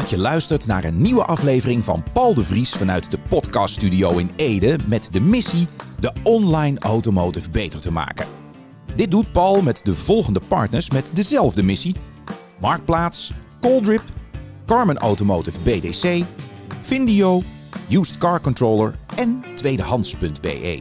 dat je luistert naar een nieuwe aflevering van Paul de Vries vanuit de podcaststudio in Ede met de missie de online automotive beter te maken. Dit doet Paul met de volgende partners met dezelfde missie: Marktplaats, Coldrip, Carmen Automotive BDC, Vindio, Used Car Controller en tweedehands.be.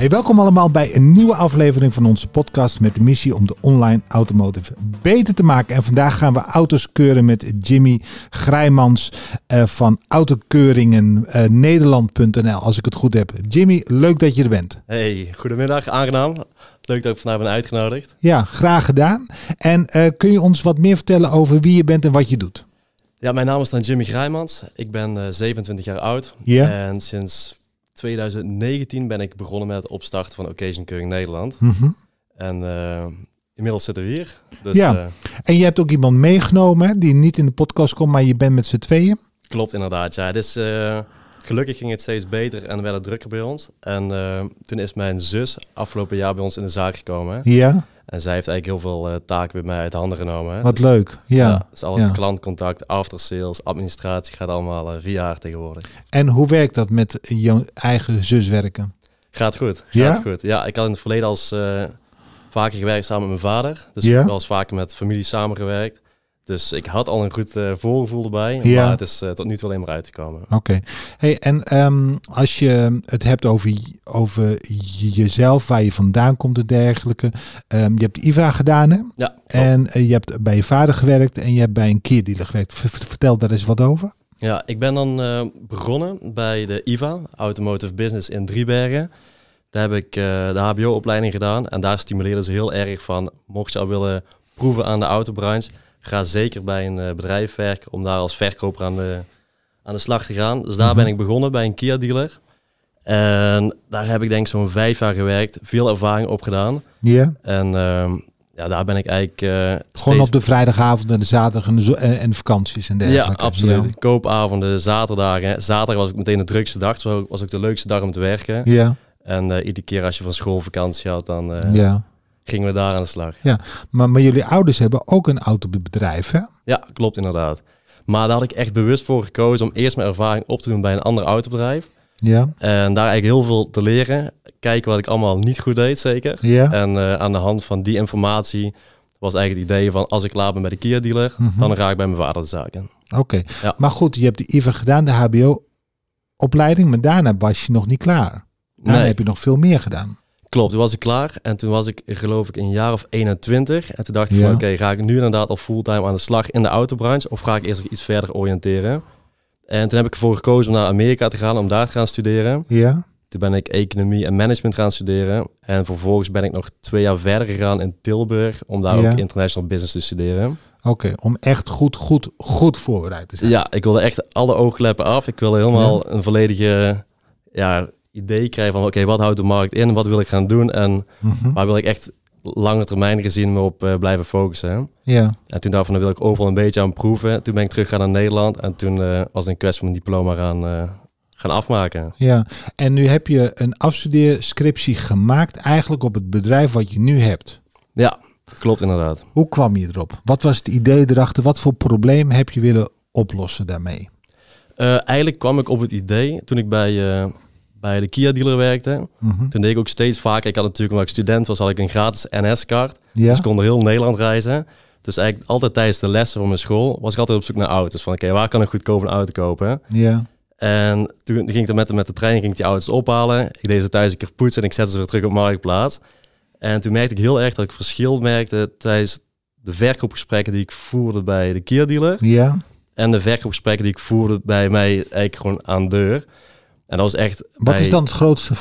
Hey, welkom allemaal bij een nieuwe aflevering van onze podcast met de missie om de online automotive beter te maken. En vandaag gaan we auto's keuren met Jimmy Grijmans eh, van Autokeuringen eh, Nederland.nl, als ik het goed heb. Jimmy, leuk dat je er bent. Hey, goedemiddag, aangenaam. Leuk dat ik vandaag ben uitgenodigd. Ja, graag gedaan. En eh, kun je ons wat meer vertellen over wie je bent en wat je doet? Ja, mijn naam is dan Jimmy Grijmans. Ik ben 27 jaar oud. Ja. En sinds 2019 ben ik begonnen met het opstarten van Occasion Keuring Nederland. Mhm. En eh, inmiddels zitten we hier. Dus, ja, eh, en je hebt ook iemand meegenomen die niet in de podcast komt, maar je bent met z'n tweeën. Klopt inderdaad, ja. Dus, gelukkig ging het steeds beter en werd het drukker bij ons. En toen is mijn zus afgelopen jaar bij ons in de zaak gekomen. Ja. En zij heeft eigenlijk heel veel eh, taken bij mij uit handen genomen. Hè. Wat dus leuk, ja. Dus al het klantcontact, aftersales, administratie gaat allemaal eh, via haar tegenwoordig. En hoe werkt dat met je eigen zus werken? Gaat goed, gaat ja? goed. Ja, ik had in het verleden als eh, vaker gewerkt samen met mijn vader. Dus ja? wel eens vaker met familie samengewerkt. Dus ik had al een goed eh, voorgevoel erbij, ja. maar het is eh, tot nu toe alleen maar uitgekomen. Oké. Okay. Hey, en ehm, als je het hebt over, over jezelf, waar je vandaan komt en dergelijke. Ehm, je hebt IVA gedaan, hè? Ja. En eh, je hebt bij je vader gewerkt en je hebt bij een keerdealer gewerkt. vertel daar eens wat over. Ja, ik ben dan begonnen bij de IVA, Automotive Business in Driebergen. Daar heb ik de HBO-opleiding gedaan en daar stimuleerden ze heel erg van, mocht je al willen proeven aan de autobranche ga zeker bij een eh, bedrijf werken om daar als verkoper aan de, aan de slag te gaan. Dus daar ben mhm. ik begonnen bij een Kia dealer. En daar heb ik denk ik zo'n vijf jaar gewerkt, veel ervaring opgedaan. Ja. En ehm, ja, daar ben ik eigenlijk... Eh, Gewoon op de vrijdagavond en de zaterdag en, de eh, en vakanties en dergelijke. Ja, absoluut. Koopavonden, zaterdagen. Zaterdag was ik meteen de drukste dag, was ook de leukste dag om te werken. Ja. En iedere keer als je van schoolvakantie had, dan ja gingen we daar aan de slag. Ja, maar, maar jullie ouders hebben ook een autobedrijf, hè? Ja, klopt inderdaad. Maar daar had ik echt bewust voor gekozen om eerst mijn ervaring op te doen bij een ander autobedrijf. Ja. En daar eigenlijk heel veel te leren. Kijken wat ik allemaal niet goed deed, zeker. Ja. En eh, aan de hand van die informatie was eigenlijk het idee van als ik klaar ben bij de Kia dealer, mhm. dan raak ik bij mijn vader de zaken. Oké, ja. maar goed, je hebt die IVA gedaan, de HBO-opleiding, maar daarna was je nog niet klaar. Daarna heb je nog veel meer gedaan. Klopt, toen was ik klaar en toen was ik geloof ik een jaar of 21. En toen dacht ik van oké, ga ik nu inderdaad al fulltime aan de slag in de autobranche of ga ik eerst nog iets verder oriënteren? En toen heb ik ervoor gekozen om naar Amerika te gaan, om daar te gaan studeren. Ja. Toen ben ik economie en management gaan studeren. En vervolgens ben ik nog twee jaar verder gegaan in Tilburg om daar ook international business te studeren. Oké, om echt goed, goed, goed voorbereid te zijn. Ja, ik wilde echt alle oogkleppen af. Ik wilde helemaal een volledige ja, idee krijg van oké, wat houdt de markt in, wat wil ik gaan doen en mhm. waar wil ik echt lange termijn gezien me op eh, blijven focussen. Ja. En toen daarvan wil ik overal een beetje aan proeven. Toen ben ik teruggegaan naar Nederland en toen eh, was een kwestie van mijn diploma gaan, eh, gaan afmaken. Ja, en nu heb je een afstudeerscriptie gemaakt eigenlijk op het bedrijf wat je nu hebt. Ja, klopt inderdaad. Hoe kwam je erop? Wat was het idee erachter? Wat voor probleem heb je willen oplossen daarmee? eigenlijk kwam ik op het idee toen ik bij bij de Kia dealer werkte. Mhm. Toen deed ik ook steeds vaker. Ik had natuurlijk, omdat ik student was, had ik een gratis NS-kaart. Dus ik kon heel Nederland reizen. Dus eigenlijk altijd tijdens de lessen van mijn school was ik altijd op zoek naar auto's. Van oké, waar kan ik goedkoop een auto kopen? Ja. En toen ging ik dan met de, met de trein ging ik die auto's ophalen. Ik deed ze thuis een keer poetsen en ik zette ze weer terug op Marktplaats. En toen merkte ik heel erg dat ik verschil merkte tijdens de verkoopgesprekken die ik voerde bij de Kia dealer. Ja. En de verkoopgesprekken die ik voerde bij mij eigenlijk gewoon aan de deur. En dat is echt. Wat is dan het grootste,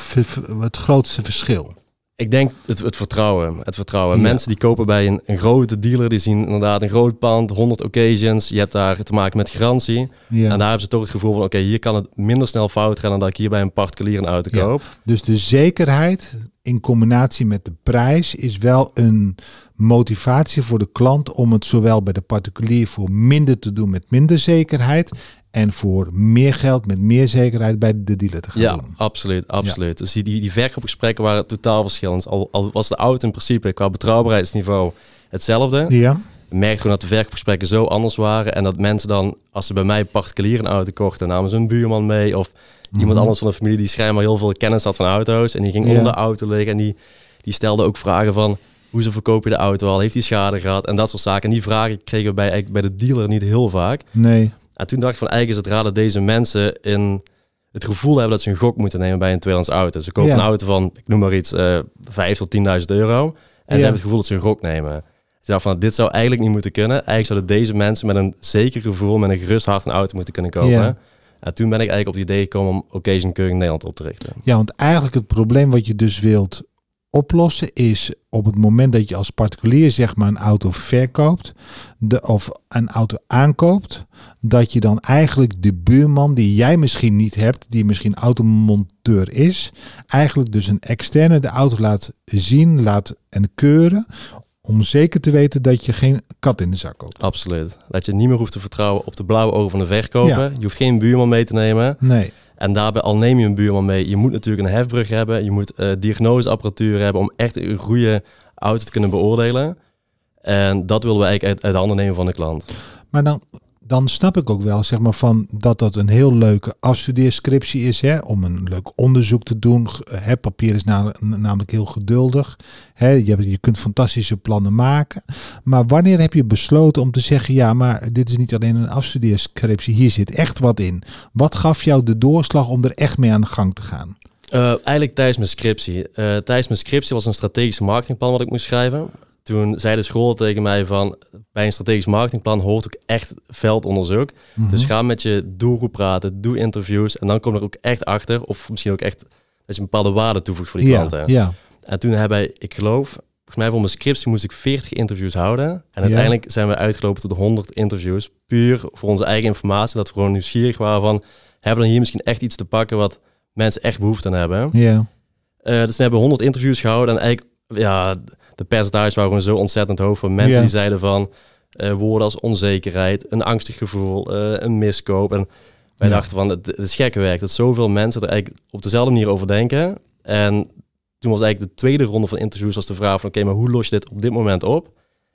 het grootste verschil? Ik denk het, het vertrouwen. Het vertrouwen. Mensen die kopen bij een, grote dealer, die zien inderdaad een groot pand, 100 occasions. Je hebt daar te maken met garantie. En daar hebben ze toch het gevoel van, oké, hier kan het minder snel fout gaan dan dat ik hier bij een particulier een auto koop. Dus de zekerheid in combinatie met de prijs is wel een motivatie voor de klant om het zowel bij de particulier voor minder te doen met minder zekerheid en voor meer geld, met meer zekerheid bij de dealer te gaan ja, Absoluut, absoluut. Dus die, die, verkoopgesprekken waren totaal verschillend. Al, al was de auto in principe qua betrouwbaarheidsniveau hetzelfde. Ja. merkte gewoon dat de verkoopgesprekken zo anders waren. En dat mensen dan, als ze bij mij particulier een auto kochten, namen ze een buurman mee. Of iemand mhm. anders van de familie die schijnbaar heel veel kennis had van auto's. En die ging onder de auto liggen en die, die stelde ook vragen van... Hoe ze je de auto al? Heeft hij schade gehad? En dat soort zaken. En die vragen kregen we bij, bij de dealer niet heel vaak. Nee. En nou, toen dacht ik van eigenlijk is het raar dat deze mensen in het gevoel hebben dat ze een gok moeten nemen bij een tweedehands auto. Ze kopen een auto van, ik noem maar iets, uh, tot 10.000 euro. En ze hebben het gevoel dat ze een gok nemen. Ik dacht van, dit zou eigenlijk niet moeten kunnen. Eigenlijk zouden deze mensen met een zeker gevoel, met een gerust hart een auto moeten kunnen kopen. En toen ben ik eigenlijk op het idee gekomen om Occasion Keuring Nederland op te richten. Ja, want eigenlijk het probleem wat je dus wilt oplossen is op het moment dat je als particulier zeg maar een auto verkoopt de, of een auto aankoopt, dat je dan eigenlijk de buurman die jij misschien niet hebt, die misschien automonteur is, eigenlijk dus een externe de auto laat zien, laat en keuren. Om zeker te weten dat je geen kat in de zak koopt. Absoluut. Dat je niet meer hoeft te vertrouwen op de blauwe ogen van de verkoper. Je hoeft geen buurman mee te nemen. Nee. En daarbij, al neem je een buurman mee, je moet natuurlijk een hefbrug hebben. Je moet eh, diagnoseapparatuur hebben om echt een goede auto te kunnen beoordelen. En dat willen we eigenlijk uit, uit de handen nemen van de klant. Maar dan dan snap ik ook wel zeg maar, van dat dat een heel leuke afstudeerscriptie is. Hè, om een leuk onderzoek te doen. Eh, hè, papier is namelijk heel geduldig. Hè, je, je kunt fantastische plannen maken. Maar wanneer heb je besloten om te zeggen: ja, maar dit is niet alleen een afstudeerscriptie. Hier zit echt wat in. Wat gaf jou de doorslag om er echt mee aan de gang te gaan? Eh, eigenlijk tijdens mijn scriptie. Eh, tijdens mijn scriptie was een strategisch marketingplan wat ik moest schrijven toen zei de school tegen mij van bij een strategisch marketingplan hoort ook echt veldonderzoek. Mhm. Dus ga met je doelgroep praten, doe interviews en dan kom er ook echt achter of misschien ook echt dat je een bepaalde waarde toevoegt voor die klanten. Ja. En toen hebben wij, ik geloof, volgens mij voor mijn scriptie moest ik 40 interviews houden. En uiteindelijk zijn we uitgelopen tot 100 interviews. Puur voor onze eigen informatie, dat we gewoon nieuwsgierig waren van, hebben we hier misschien echt iets te pakken wat mensen echt behoefte aan hebben? Ja. Uh, dus we hebben 100 interviews gehouden en eigenlijk ja, de percentages waren gewoon zo ontzettend hoog van mensen die zeiden van uh, woorden als onzekerheid, een angstig gevoel, eh, een miskoop. En wij dachten van, het, het is gekke werk dat zoveel mensen er eigenlijk op dezelfde manier over denken. En toen was eigenlijk de tweede ronde van interviews was de vraag van oké, maar hoe los je dit op dit moment op?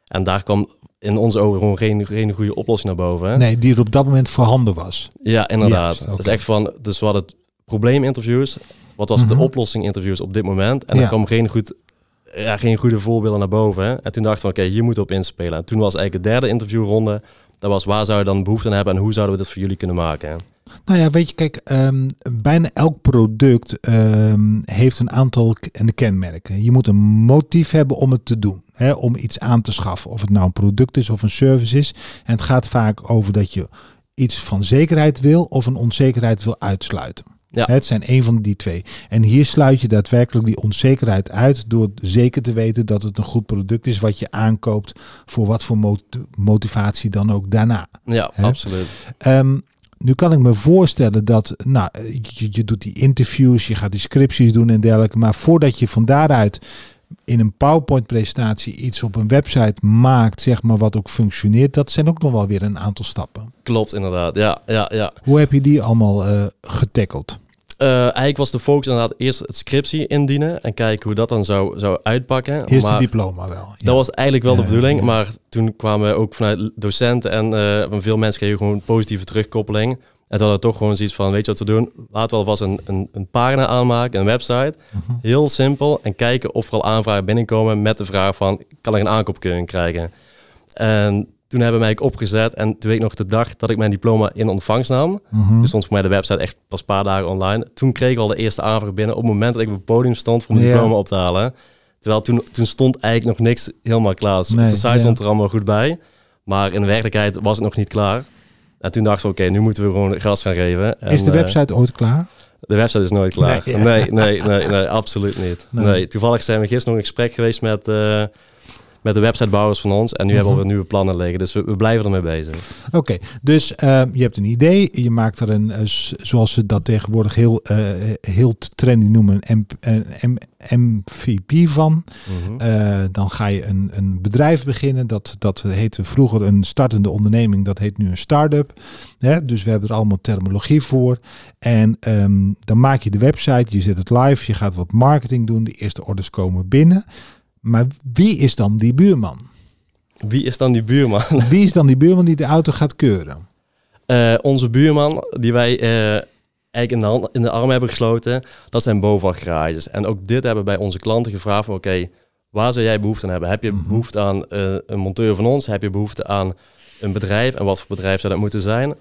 En daar kwam in onze ogen gewoon geen, geen goede oplossing naar boven. Hè? Nee, die er op dat moment voorhanden was. Ja, inderdaad. Dus echt van, dus we hadden het probleeminterviews. Wat was de mhm. oplossing interviews op dit moment? En ja. er kwam geen goed ja, geen goede voorbeelden naar boven. En toen dachten we, oké, hier moeten op inspelen. En toen was eigenlijk de derde interviewronde. Dat was, waar zou je dan behoefte aan hebben en hoe zouden we dit voor jullie kunnen maken? Nou ja, weet je, kijk, ehm, bijna elk product ehm, heeft een aantal kenmerken. Je moet een motief hebben om het te doen, hè, om iets aan te schaffen. Of het nou een product is of een service is. En het gaat vaak over dat je iets van zekerheid wil of een onzekerheid wil uitsluiten. Ja. Het zijn één van die twee. En hier sluit je daadwerkelijk die onzekerheid uit door zeker te weten dat het een goed product is wat je aankoopt voor wat voor motivatie dan ook daarna. Ja, absoluut. Ehm, nu kan ik me voorstellen dat, nou, je, doet die interviews, je gaat die scripties doen en dergelijke, maar voordat je van daaruit in een PowerPoint-presentatie iets op een website maakt, zeg maar, wat ook functioneert, dat zijn ook nog wel weer een aantal stappen. Klopt, inderdaad. Ja, ja, ja. Hoe heb je die allemaal uh, getackeld? Uh, eigenlijk was de focus inderdaad eerst het scriptie indienen en kijken hoe dat dan zou, zou uitpakken. Eerst maar, diploma wel. Dat was eigenlijk wel de bedoeling, maar toen kwamen ook vanuit docenten en van eh, veel mensen kregen gewoon positieve terugkoppeling. En toen hadden we toch gewoon zoiets van, weet je wat we doen? Laten we alvast een, een, een pagina aanmaken, een website. Mhm. Heel simpel en kijken of er al aanvragen binnenkomen met de vraag van, kan ik een aankoop kunnen krijgen? En toen hebben wij mij opgezet en toen weet ik nog de dag dat ik mijn diploma in ontvangst nam. Mhm. Dus stond voor mij de website echt pas een paar dagen online. Toen kreeg ik al de eerste aanvraag binnen op het moment dat ik op het podium stond voor mijn diploma op te halen. Terwijl toen, toen stond eigenlijk nog niks helemaal klaar. Dus nee, de site stond er allemaal goed bij. Maar in de werkelijkheid was het nog niet klaar. En toen dachten we, oké, nu moeten we gewoon gas gaan geven. En, is de eh, website ooit klaar? De website is nooit klaar. Nee, nee, nee, nee, absoluut niet. Nee. Toevallig zijn we gisteren nog in gesprek geweest met... Eh, met de websitebouwers van ons. En nu hebben we mhm. nieuwe plannen liggen. Dus we, we blijven ermee bezig. Oké, dus ehm, je hebt een idee. Je maakt er een, eh, zoals ze dat tegenwoordig heel, eh, heel trendy noemen, een, eh, MVP van. Mhm. dan ga je een, een bedrijf beginnen. Dat, dat heette vroeger een startende onderneming. Dat heet nu een start-up. Dus we hebben er allemaal terminologie voor. En ehm, dan maak je de website. Je zet het live. Je gaat wat marketing doen. De eerste orders komen binnen. Maar wie is dan die buurman? Wie is dan die buurman? Wie is dan die buurman die de auto gaat keuren? Eh, onze buurman, die wij eh, eigenlijk in de, hand, in de arm hebben gesloten, dat zijn BOVAG garages. En ook dit hebben bij onze klanten gevraagd oké, waar zou jij behoefte aan hebben? Heb je mhm. behoefte aan eh, een monteur van ons? Heb je behoefte aan een bedrijf? En wat voor bedrijf zou dat moeten zijn?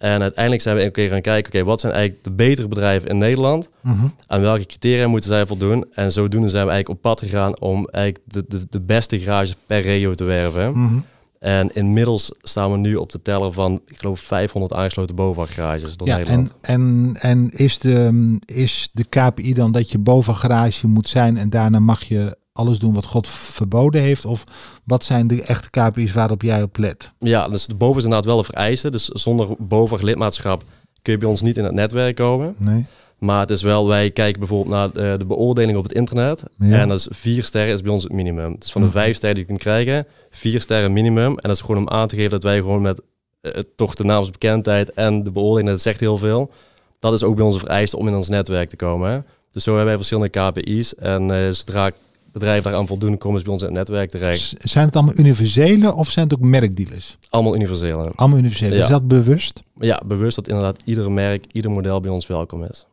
En uiteindelijk zijn we een keer gaan kijken, oké, wat zijn eigenlijk de betere bedrijven in Nederland? Mm Aan welke criteria moeten zij voldoen? En zodoende zijn we eigenlijk op pad gegaan om eigenlijk de, de, de beste garages per regio te werven. Mhm. En inmiddels staan we nu op de teller van, ik geloof, 500 aangesloten BOVAG-garages door ja, Nederland. En, en, en is, de, is de KPI dan dat je boven garage moet zijn en daarna mag je alles doen wat God verboden heeft? Of wat zijn de echte KPI's waarop jij op let? Ja, dus de boven is inderdaad wel een vereiste. Dus zonder boven lidmaatschap kun je bij ons niet in het netwerk komen. Nee. Maar het is wel, wij kijken bijvoorbeeld naar eh, de beoordeling op het internet. En dat is vier sterren is bij ons het minimum. Dus van de vijf sterren die je kunt krijgen, vier sterren minimum. En dat is gewoon om aan te geven dat wij gewoon met eh, toch de naamsbekendheid en de beoordeling, dat zegt heel veel. Dat is ook bij ons vereist om in ons netwerk te komen. Dus zo hebben wij verschillende KPI's. En eh, zodra bedrijven daaraan voldoende komen ze bij ons in het netwerk terecht. Zijn het allemaal universele of zijn het ook merkdealers? Allemaal universele. Allemaal universele. Is dat bewust? Ja, bewust dat inderdaad ieder merk, ieder model bij ons welkom is.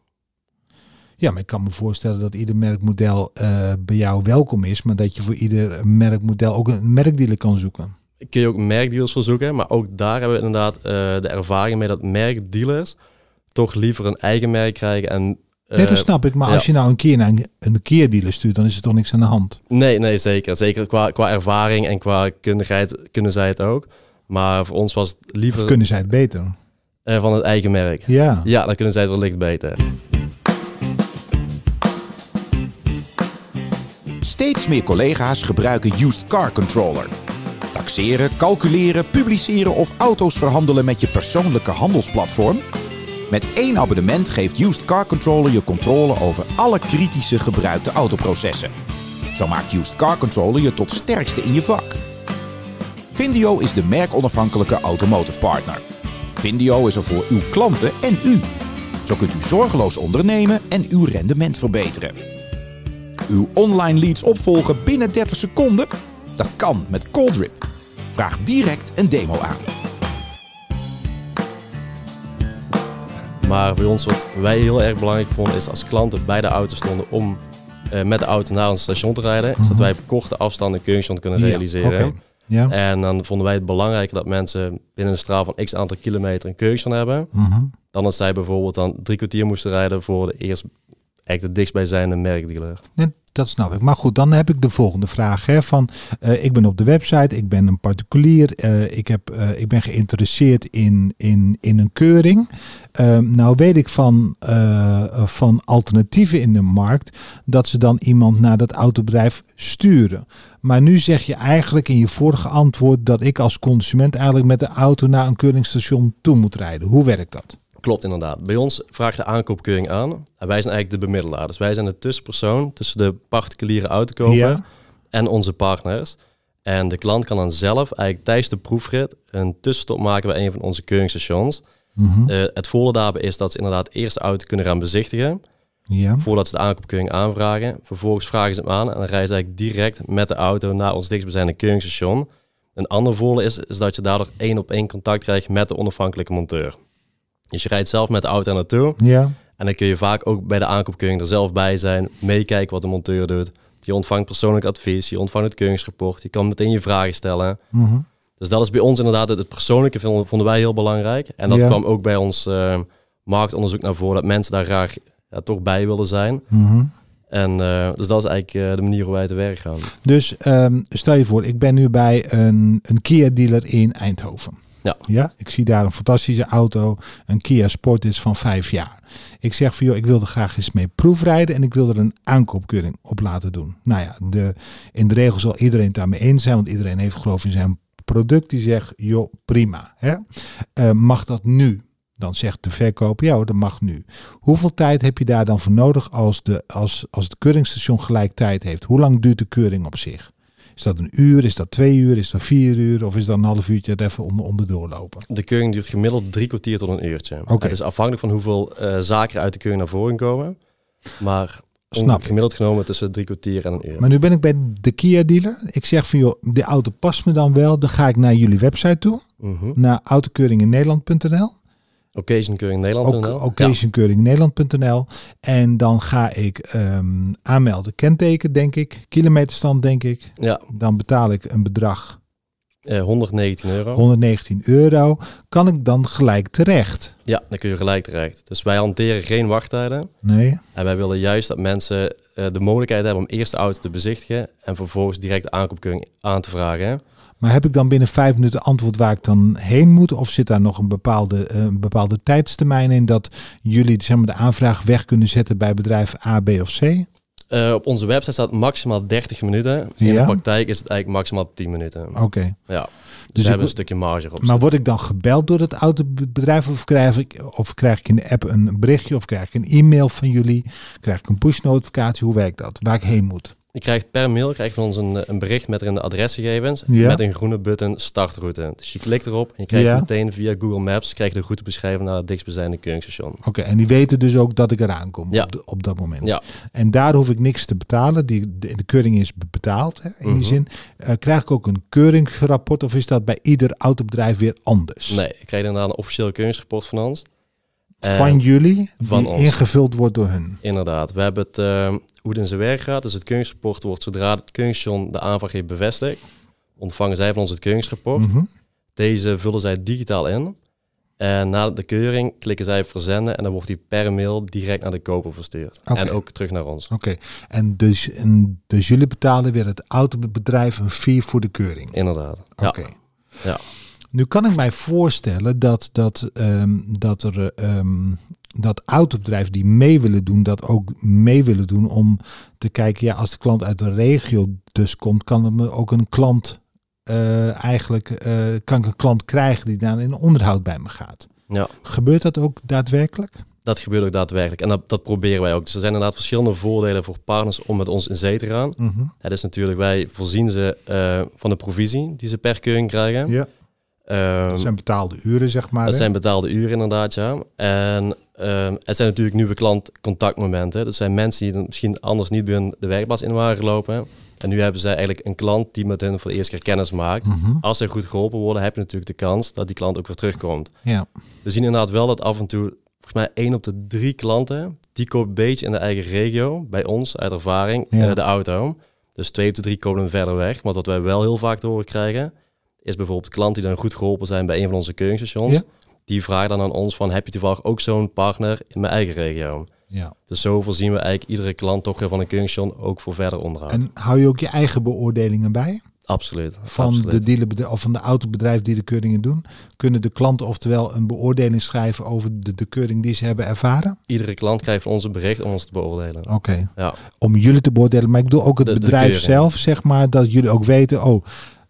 Ja, maar ik kan me voorstellen dat ieder merkmodel eh, bij jou welkom is, maar dat je voor ieder merkmodel ook een merkdealer kan zoeken. Kun je ook merkdealers voor zoeken, maar ook daar hebben we inderdaad eh, de ervaring mee dat merkdealers toch liever een eigen merk krijgen en Nee, dat eh, snap ik. Maar als je nou een keer naar een keerdealer stuurt, dan is er toch niks aan de hand? Nee, nee zeker. Zeker qua, qua ervaring en qua kundigheid kunnen zij het ook. Maar voor ons was het liever... Of kunnen zij het beter? Eh, van het eigen merk. Ja. Ja, dan kunnen zij het wellicht beter. Steeds meer collega's gebruiken Used Car Controller. Taxeren, calculeren, publiceren of auto's verhandelen met je persoonlijke handelsplatform... Met één abonnement geeft Used Car Controller je controle over alle kritische gebruikte autoprocessen. Zo maakt Used Car Controller je tot sterkste in je vak. Vindio is de merkonafhankelijke automotive partner. Vindio is er voor uw klanten en u. Zo kunt u zorgeloos ondernemen en uw rendement verbeteren. Uw online leads opvolgen binnen 30 seconden? Dat kan met Coldrip. Vraag direct een demo aan. Maar bij ons wat wij heel erg belangrijk vonden is als klanten bij de auto stonden om eh, met de auto naar ons station te rijden. is dat Zodat mhm. wij op korte afstanden van kunnen realiseren. Ja, En dan vonden wij het belangrijker dat mensen binnen een straal van x aantal kilometer een van hebben. Mhm. Dan als zij bijvoorbeeld dan drie kwartier moesten rijden voor de eerst echt het dichtstbijzijnde merkdealer dat snap ik. Maar goed, dan heb ik de volgende vraag. Hè, van, eh, ik ben op de website, ik ben een particulier, eh, ik, heb, eh, ik ben geïnteresseerd in, in, in een keuring. Ehm, nou weet ik van, van alternatieven in de markt dat ze dan iemand naar dat autobedrijf sturen. Maar nu zeg je eigenlijk in je vorige antwoord dat ik als consument eigenlijk met de auto naar een keuringstation toe moet rijden. Hoe werkt dat? Klopt inderdaad. Bij ons vraagt de aankoopkeuring aan. En wij zijn eigenlijk de bemiddelaar. Dus wij zijn de tussenpersoon tussen de particuliere autokoper ja. en onze partners. En de klant kan dan zelf eigenlijk tijdens de proefrit een tussenstop maken bij een van onze keuringstations. Mhm. Eh, het voordeel daarbij is dat ze inderdaad eerst de auto kunnen gaan bezichtigen. Ja. Voordat ze de aankoopkeuring aanvragen. Vervolgens vragen ze hem aan en dan reizen ze eigenlijk direct met de auto naar ons dichtstbijzijnde keuringstation. Een ander voordeel is, is dat je daardoor één op één contact krijgt met de onafhankelijke monteur. Dus je rijdt zelf met de auto naartoe. Ja. En dan kun je vaak ook bij de aankoopkeuring er zelf bij zijn, meekijken wat de monteur doet. Je ontvangt persoonlijk advies, je ontvangt het keuringsrapport, je kan meteen je vragen stellen. Mhm. Dus dat is bij ons inderdaad, het, persoonlijke vonden wij heel belangrijk. En dat kwam ook bij ons ehm, marktonderzoek naar voren, dat mensen daar graag toch bij willen zijn. Mhm. En eh, dus dat is eigenlijk eh, de manier hoe wij te werk gaan. Dus ehm, stel je voor, ik ben nu bij een, een Kia dealer in Eindhoven. Ja. ik zie daar een fantastische auto, een Kia Sportis van vijf jaar. Ik zeg voor jou, ik wil er graag eens mee proefrijden en ik wil er een aankoopkeuring op laten doen. Nou ja, de, in de regel zal iedereen het daarmee eens zijn, want iedereen heeft geloof in zijn product die zegt joh, prima. Hè? Eh, mag dat nu? Dan zegt de verkoper, ja dat mag nu. Hoeveel tijd heb je daar dan voor nodig als, de, als, als het keuringstation gelijk tijd heeft? Hoe lang duurt de keuring op zich? Is dat een uur? Is dat twee uur? Is dat vier uur? Of is dat een half uurtje er even onder, onder doorlopen? De keuring duurt gemiddeld drie kwartier tot een uurtje. Okay. Het is afhankelijk van hoeveel eh, zaken uit de keuring naar voren komen. Maar Snap gemiddeld genomen tussen drie kwartier en een uur. Maar nu ben ik bij de Kia dealer. Ik zeg van joh, de auto past me dan wel. Dan ga ik naar jullie website toe. Uh mhm. -huh. Naar autokeuringinnederland.nl. Occasionkeuringnederland.nl. Nederland.nl En dan ga ik ehm, aanmelden. Kenteken, denk ik. Kilometerstand, denk ik. Ja. Dan betaal ik een bedrag. Eh, 119 euro. 119 euro. Kan ik dan gelijk terecht? Ja, dan kun je gelijk terecht. Dus wij hanteren geen wachttijden. Nee. En wij willen juist dat mensen eh, de mogelijkheid hebben om eerst de auto te bezichtigen. En vervolgens direct de aankoopkeuring aan te vragen. Maar heb ik dan binnen vijf minuten antwoord waar ik dan heen moet? Of zit daar nog een bepaalde, eh, bepaalde tijdstermijn in dat jullie zeg maar, de aanvraag weg kunnen zetten bij bedrijf A, B of C? Eh, op onze website staat maximaal 30 minuten. In de praktijk is het eigenlijk maximaal 10 minuten. Oké. Ja. Dus, dus we hebben een stukje marge op. Maar word ik dan gebeld door het autobedrijf of krijg, ik, of krijg ik in de app een berichtje of krijg ik een e-mail van jullie? Krijg ik een push notificatie? Hoe werkt dat? Waar ik heen moet? je krijgt per mail krijg van ons een, eh, een, bericht met erin de adresgegevens met een groene button startroute. Dus je klikt erop en je krijgt meteen via Google Maps krijg de route beschrijven naar het dichtstbijzijnde Keuringstation. Oké, en die weten dus ook dat ik eraan kom ja. op, op, dat moment. Ja. En daar hoef ik niks te betalen. Die, de, keuring is betaald hè, in die mhm. zin. Eh, krijg ik ook een keuringsrapport of is dat bij ieder autobedrijf weer anders? Nee, ik krijg inderdaad een officieel keuringsrapport van ons van eh, jullie, van die ons. ingevuld wordt door hun. Inderdaad. We hebben het, eh, hoe het in zijn werk gaat, dus het keuringsrapport wordt zodra het keuringsjon de aanvraag heeft bevestigd, ontvangen zij van ons het keuringsrapport. Mhm. Deze vullen zij digitaal in. En na de keuring klikken zij op verzenden en dan wordt die per mail direct naar de koper verstuurd. En ook terug naar ons. Oké, en, dus, en dus jullie betalen weer het autobedrijf een fee voor de keuring? Inderdaad. Oké. ja. Nu kan ik mij voorstellen dat, dat, ehm, dat er ehm, dat autobedrijven die mee willen doen, dat ook mee willen doen om te kijken, ja, als de klant uit de regio dus komt, kan er ook een klant eh, eigenlijk, eh, kan ik een klant krijgen die daar in onderhoud bij me gaat. Ja. Gebeurt dat ook daadwerkelijk? Dat gebeurt ook daadwerkelijk. En dat, dat proberen wij ook. Dus er zijn inderdaad verschillende voordelen voor partners om met ons in zee te gaan. Mm -hmm. natuurlijk, wij voorzien ze eh, van de provisie die ze per keuring krijgen. Ja. Ehm, dat zijn betaalde uren, zeg maar. Dat zijn betaalde uren, inderdaad, ja. En ehm, het zijn natuurlijk nieuwe klantcontactmomenten. Dat zijn mensen die misschien anders niet bij hun de werkplaats in waren gelopen. En nu hebben zij eigenlijk een klant die met hen voor de eerste keer kennis maakt. Mhm. Als zij goed geholpen worden, heb je natuurlijk de kans dat die klant ook weer terugkomt. Ja. We zien inderdaad wel dat af en toe, volgens mij één op de drie klanten, die koopt een beetje in de eigen regio, bij ons uit ervaring, eh, de auto. Dus twee op de drie komen verder weg. Maar wat wij wel heel vaak te horen krijgen, is bijvoorbeeld klanten die dan goed geholpen zijn bij een van onze keuringstations, Die vragen dan aan ons van, heb je toevallig ook zo'n partner in mijn eigen regio? Ja. Dus zo voorzien we eigenlijk iedere klant toch weer van een keuringstation, ook voor verder onderhoud. En hou je ook je eigen beoordelingen bij? Absoluut. Van, De dealer, of van de autobedrijven die de keuringen doen, kunnen de klanten oftewel een beoordeling schrijven over de, keuring die ze hebben ervaren? Iedere klant krijgt ons een bericht om ons te beoordelen. Oké. Ja. Om jullie te beoordelen, maar ik bedoel ook het bedrijf zelf, zeg maar, dat jullie ook weten, oh,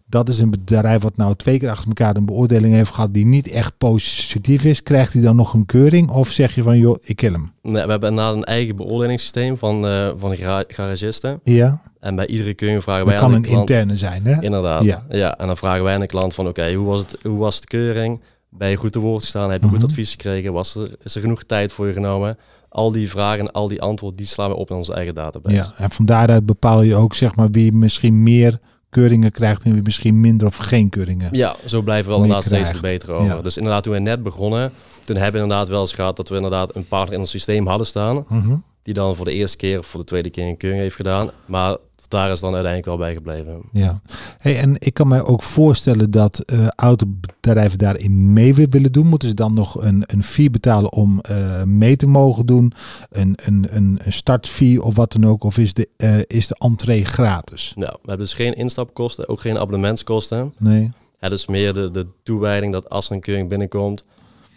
dat is een bedrijf wat nou twee keer achter elkaar een beoordeling heeft gehad die niet echt positief is. Krijgt hij dan nog een keuring of zeg je van joh, ik kill hem? Nee, we hebben inderdaad een eigen beoordelingssysteem van, uh, van garagisten. Ja. En bij iedere keuring vragen wij aan een klant, interne zijn, hè? Inderdaad. Ja. ja. En dan vragen wij aan de klant van oké, hoe was het? hoe was de keuring? Ben je goed te woord gestaan? Heb je goed mhm. advies gekregen? Was er, is er genoeg tijd voor je genomen? al die vragen en al die antwoorden, die slaan we op in onze eigen database. Ja, en van daaruit bepaal je ook zeg maar, wie misschien meer keuringen krijgt en wie misschien minder of geen keuringen. Ja, zo blijven we wel inderdaad krijgt. steeds beter over. Dus inderdaad, toen we net begonnen, toen hebben we inderdaad wel eens gehad dat we inderdaad een partner in ons systeem hadden staan. Mhm. Die dan voor de eerste keer of voor de tweede keer een keuring heeft gedaan. Maar daar is dan uiteindelijk wel bij gebleven. Ja, hey, en ik kan mij ook voorstellen dat uh, autobedrijven daarin mee willen doen. Moeten ze dan nog een, een fee betalen om eh, mee te mogen doen? Een, een, een startfee of wat dan ook? Of is de, eh, is de entree gratis? Nou, we hebben dus geen instapkosten, ook geen abonnementskosten. Nee. Het is meer de, de toewijding dat als er een keuring binnenkomt,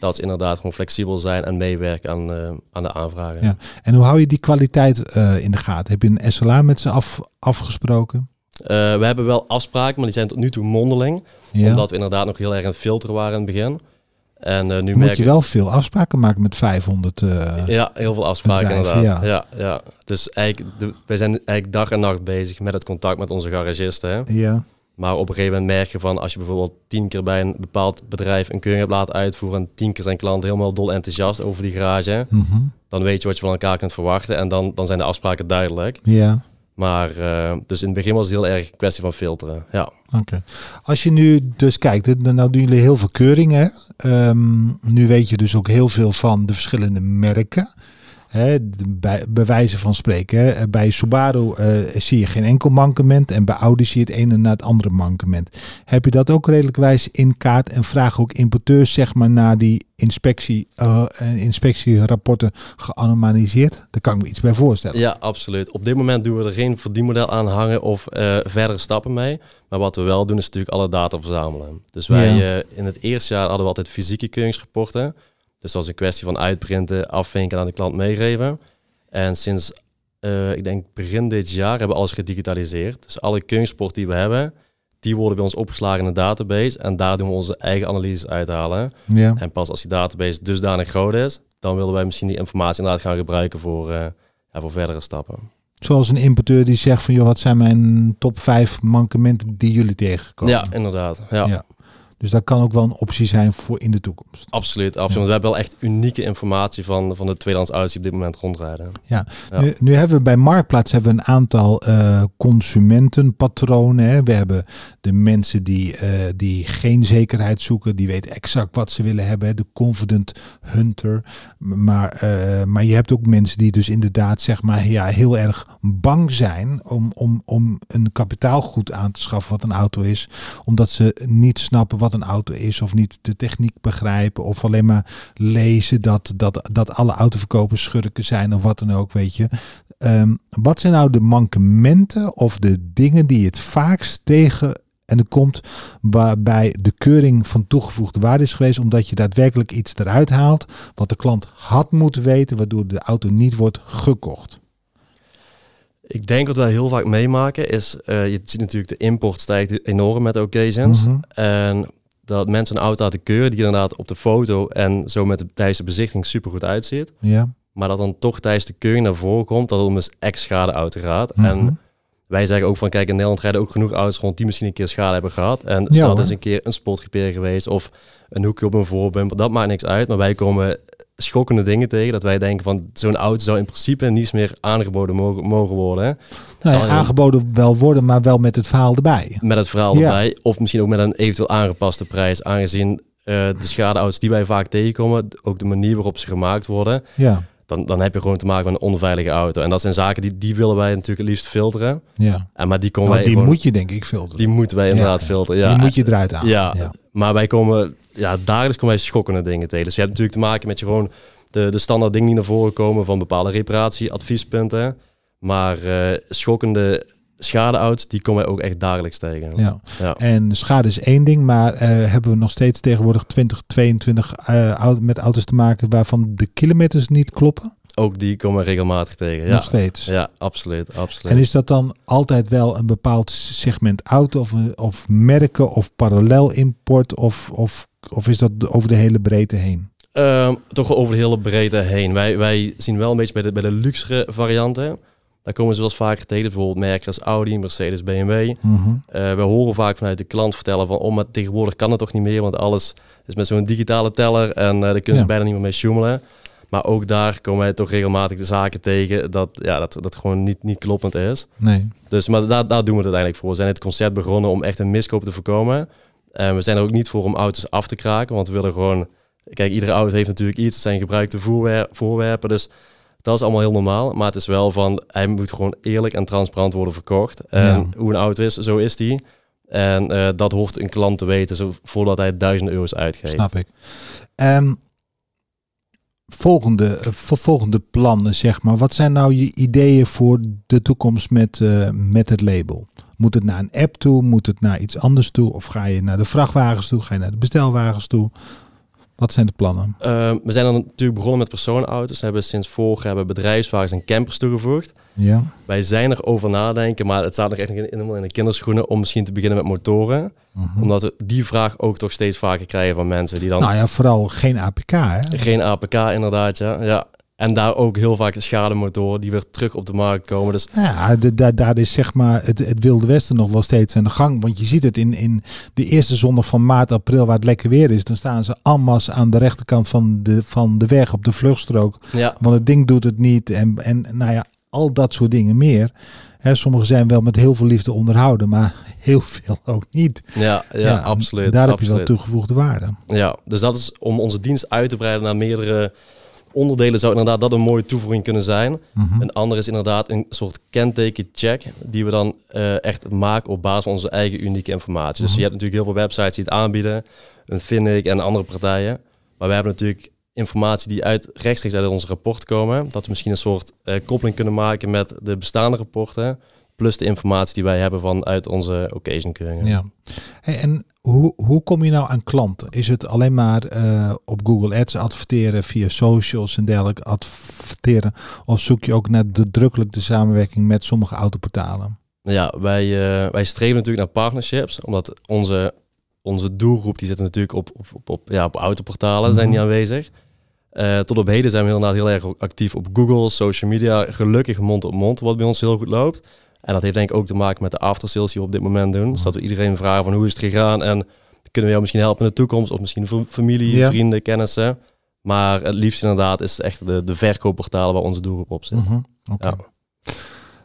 dat ze inderdaad gewoon flexibel zijn en meewerken aan, eh, aan de aanvragen. Ja. En hoe hou je die kwaliteit eh, in de gaten? Heb je een SLA met ze af, afgesproken? Eh, we hebben wel afspraken, maar die zijn tot nu toe mondeling. Omdat we inderdaad nog heel erg een filter waren in het begin. En nu Moet je wel veel afspraken maken met 500 Ja, heel veel afspraken inderdaad. Ja. Ja, ja. Dus eigenlijk, de, wij zijn eigenlijk dag en nacht bezig met het contact met onze garagisten. Hè? Ja. Maar op een gegeven moment merk je van als je bijvoorbeeld tien keer bij een bepaald bedrijf een keuring hebt laten uitvoeren en tien keer zijn klanten helemaal dol enthousiast over die garage, mhm. dan weet je wat je van elkaar kunt verwachten en dan, dan zijn de afspraken duidelijk. Ja. Maar eh, dus in het begin was het heel erg een kwestie van filteren. Ja. Oké. Als je nu dus kijkt, nou doen jullie heel veel keuringen. Ehm, nu weet je dus ook heel veel van de verschillende merken. Hè, bij, wijze van spreken. Hè. Eh, bij Subaru eh, zie je geen enkel mankement. En bij Audi zie je het ene na het andere mankement. Heb je dat ook redelijk wijs in kaart? En vraag ook importeurs zeg maar, naar die inspectie, uh, inspectierapporten geanonimiseerd? Daar kan ik me iets bij voorstellen. Ja, absoluut. Op dit moment doen we er geen verdienmodel aan hangen of verdere stappen mee. Maar wat we wel doen is natuurlijk alle data verzamelen. Dus wij in het eerste jaar hadden we altijd fysieke keuringsrapporten. Dus dat is een kwestie van uitprinten, afvinken aan de klant meegeven. En sinds, eh, ik denk begin dit jaar, hebben we alles gedigitaliseerd. Dus alle kunstsport die we hebben, die worden bij ons opgeslagen in een database. En daar doen we onze eigen analyses uithalen. Ja. En pas als die database dusdanig groot is, dan willen wij misschien die informatie inderdaad gaan gebruiken voor, eh, voor verdere stappen. Zoals een importeur die zegt van, joh, wat zijn mijn top 5 mankementen die jullie tegenkomen? Ja, inderdaad. ja. Dus dat kan ook wel een optie zijn voor in de toekomst. Absoluut, absoluut. We hebben wel echt unieke informatie van, van de tweedehands auto's die op dit moment rondrijden. Ja, Nu, nu, hebben we bij Marktplaats hebben we een aantal eh, consumentenpatronen. Hè. We hebben de mensen die, eh, die geen zekerheid zoeken, die weten exact wat ze willen hebben. De confident hunter. Maar, eh, maar je hebt ook mensen die dus inderdaad zeg maar, ja, heel erg bang zijn om, om, om een kapitaalgoed aan te schaffen wat een auto is. Omdat ze niet snappen wat een auto is of niet de techniek begrijpen of alleen maar lezen dat, dat, dat alle autoverkopers schurken zijn of wat dan ook, weet je. Ehm, wat zijn nou de mankementen of de dingen die het vaakst tegen en er komt waarbij de keuring van toegevoegde waarde is geweest, omdat je daadwerkelijk iets eruit haalt wat de klant had moeten weten, waardoor de auto niet wordt gekocht? Ik denk wat wij heel vaak meemaken is, uh, je ziet natuurlijk de import stijgt enorm met occasions. Mm En dat mensen een auto laten keuren die inderdaad op de foto en zo met de, tijdens de bezichting goed uitziet. Ja. Maar dat dan toch tijdens de keuring naar voren komt dat het om een ex-schade auto gaat. En mhm. wij zeggen ook van, kijk, in Nederland rijden ook genoeg auto's rond die misschien een keer schade hebben gehad. En ja, dat is een keer een spotgepeer geweest of een hoekje op een voorbumper, dat maakt niks uit. Maar wij komen schokkende dingen tegen. Dat wij denken van zo'n auto zou in principe niets meer aangeboden mogen, mogen worden. Nou aangeboden wel worden, maar wel met het verhaal erbij. Met het verhaal erbij. Of misschien ook met een eventueel aangepaste prijs. Aangezien uh, de schadeauto's die wij vaak tegenkomen, ook de manier waarop ze gemaakt worden. Ja dan, dan heb je gewoon te maken met een onveilige auto. En dat zijn zaken die, die willen wij natuurlijk het liefst filteren. Ja. En, maar die komen die moet je denk ik filteren. Die moeten wij inderdaad filteren. Ja. Die moet je eruit halen. Ja. Maar wij komen, ja, dagelijks komen wij schokkende dingen tegen. Dus je hebt natuurlijk te maken met je gewoon de, de standaard dingen die naar voren komen van bepaalde reparatieadviespunten. Maar uh, schokkende schade die komen ook echt dagelijks tegen. Ja. En schade is één ding, maar eh, hebben we nog steeds tegenwoordig 2022 uh, eh, met auto's te maken waarvan de kilometers niet kloppen? Ook die komen regelmatig tegen. Ja. Nog steeds. Ja, absoluut, absoluut. En is dat dan altijd wel een bepaald segment auto of, of merken of parallel import of, of, of is dat over de hele breedte heen? Ehm, toch over de hele breedte heen. Wij, wij zien wel een beetje bij de, bij de luxere varianten daar komen ze wel eens vaker tegen, bijvoorbeeld merken als Audi, Mercedes, BMW. Mhm. Eh, we horen vaak vanuit de klant vertellen van, oh, maar tegenwoordig kan het toch niet meer, want alles is met zo'n digitale teller en eh, daar kunnen ja. ze bijna niet meer mee sjoemelen. Maar ook daar komen wij toch regelmatig de zaken tegen dat ja, dat, dat gewoon niet, niet kloppend is. Nee. Dus maar daar, daar doen we het uiteindelijk voor. We zijn het concept begonnen om echt een miskoop te voorkomen. En we zijn er ook niet voor om auto's af te kraken, want we willen gewoon... Kijk, iedere auto heeft natuurlijk iets. Het zijn gebruikte voorwerpen, dus dat is allemaal heel normaal. Maar het is wel van, hij moet gewoon eerlijk en transparant worden verkocht. En hoe een auto is, zo is die. En eh, dat hoort een klant te weten voordat hij duizend euro's uitgeeft. Snap ik. Ehm, volgende, eh, volgende plannen, zeg maar. Wat zijn nou je ideeën voor de toekomst met, eh, met het label? Moet het naar een app toe? Moet het naar iets anders toe? Of ga je naar de vrachtwagens toe? Ga je naar de bestelwagens toe? Wat zijn de plannen? Ehm, we zijn dan natuurlijk begonnen met personenauto's. We hebben sinds vorig hebben bedrijfswagens en campers toegevoegd. Ja. Wij zijn er over nadenken, maar het staat nog echt helemaal in de kinderschoenen om misschien te beginnen met motoren. Mhm. Omdat we die vraag ook toch steeds vaker krijgen van mensen die dan... Nou ja, vooral geen APK hè? Geen APK inderdaad, ja. ja. En daar ook heel vaak een schademotor die weer terug op de markt komen. Dus... Nou ja, daar is zeg maar het, het Wilde Westen nog wel steeds aan de gang. Want je ziet het in, in de eerste zondag van maart, april, waar het lekker weer is. Dan staan ze allemaal aan de rechterkant van de, van de weg op de vluchtstrook. Want het ding doet het niet. En, en nou ja, al dat soort dingen meer. Hè, sommige zijn wel met heel veel liefde onderhouden, maar heel veel ook niet. Ja, ja, absoluut. Daar heb je wel toegevoegde waarde. Ja, dus dat is om onze dienst uit te breiden naar meerdere onderdelen zou inderdaad dat een mooie toevoeging kunnen zijn. Mhm. Een andere is inderdaad een soort kentekencheck die we dan eh, echt maken op basis van onze eigen unieke informatie. Dus mhm. je hebt natuurlijk heel veel websites die het aanbieden, een Finnick en andere partijen. Maar we hebben natuurlijk informatie die uit, rechtstreeks uit ons rapport komen. Dat we misschien een soort eh, koppeling kunnen maken met de bestaande rapporten plus de informatie die wij hebben vanuit onze occasionkeuringen. Ja. Hey, en hoe, hoe kom je nou aan klanten? Is het alleen maar eh, op Google Ads adverteren, via socials en dergelijke adverteren? Of zoek je ook naar de, drukkelijk de samenwerking met sommige autoportalen? Ja, wij, eh, wij streven natuurlijk naar partnerships, omdat onze, onze doelgroep die zit natuurlijk op, op, op, ja, op autoportalen, zijn die mhm. aanwezig. Eh, tot op heden zijn we inderdaad heel erg actief op Google, social media, gelukkig mond op mond, wat bij ons heel goed loopt. En dat heeft denk ik ook te maken met de aftersales die we op dit moment doen. Dus dat we mhm. iedereen vragen van hoe is het gegaan en kunnen we jou misschien helpen in de toekomst? Of misschien familie, vrienden, kennissen. Maar het liefst inderdaad is het echt de, de verkoopportalen waar onze doelgroep op zit. Mhm, ja.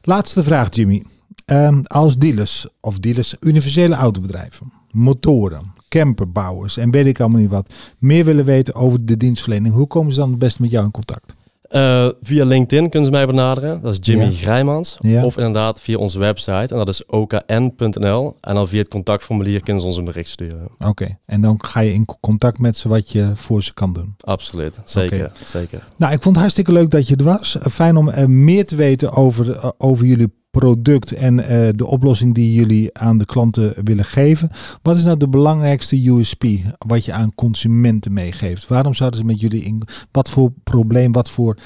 Laatste vraag Jimmy. Ehm, als dealers of dealers, universele autobedrijven, motoren, camperbouwers en weet ik allemaal niet wat, meer willen weten over de dienstverlening, hoe komen ze dan het best met jou in contact? Eh, via LinkedIn kunnen ze mij benaderen. Dat is Jimmy ja. Grijmans. Of inderdaad via onze website. En dat is okn.nl. En dan via het contactformulier kunnen ze ons een bericht sturen. Oké. En dan ga je in contact met ze wat je voor ze kan doen. Absoluut. Zeker. Zeker. Nou, ik vond het hartstikke leuk dat je er was. Eh, fijn om eh, meer te weten over, over jullie product en eh, de oplossing die jullie aan de klanten willen geven. Wat is nou de belangrijkste USP wat je aan consumenten meegeeft? Waarom zouden ze met jullie in? Wat voor probleem, wat voor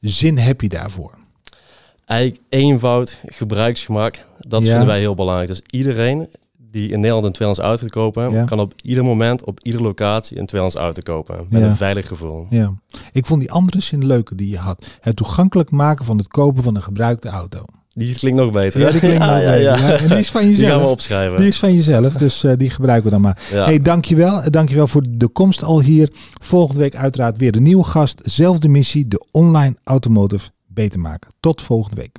zin heb je daarvoor? Eigenlijk eenvoud, gebruiksgemak, dat vinden wij heel belangrijk. Dus iedereen die in Nederland een tweedehands auto gaat kopen, kan op ieder moment, op iedere locatie een tweedehands auto kopen. Met een veilig gevoel. Ja. Ik vond die andere zin leuke die je had. Het toegankelijk maken van het kopen van een gebruikte auto. Die klinkt nog beter. Ja, die klinkt nog beter. Ja. En die is van jezelf. Die gaan we opschrijven. Die is van jezelf, dus eh, die gebruiken we dan maar. Hey, dankjewel. Eh, dankjewel voor de komst al hier. Volgende week uiteraard weer de nieuwe gast. Zelfde missie, de online automotive beter maken. Tot volgende week.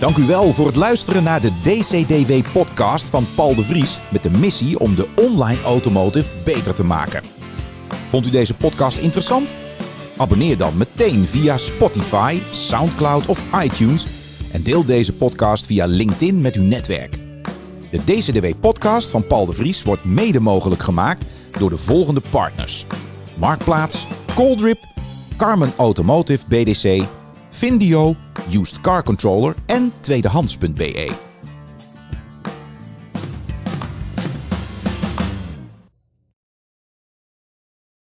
Dank u wel voor het luisteren naar de DCDW-podcast van Paul de Vries met de missie om de online automotive beter te maken. Vond u deze podcast interessant? Abonneer dan meteen via Spotify, SoundCloud of iTunes en deel deze podcast via LinkedIn met uw netwerk. De DCDW-podcast van Paul de Vries wordt mede mogelijk gemaakt door de volgende partners: Marktplaats, Coldrip, Carmen Automotive BDC Vindio, Used Car Controller en tweedehands.be.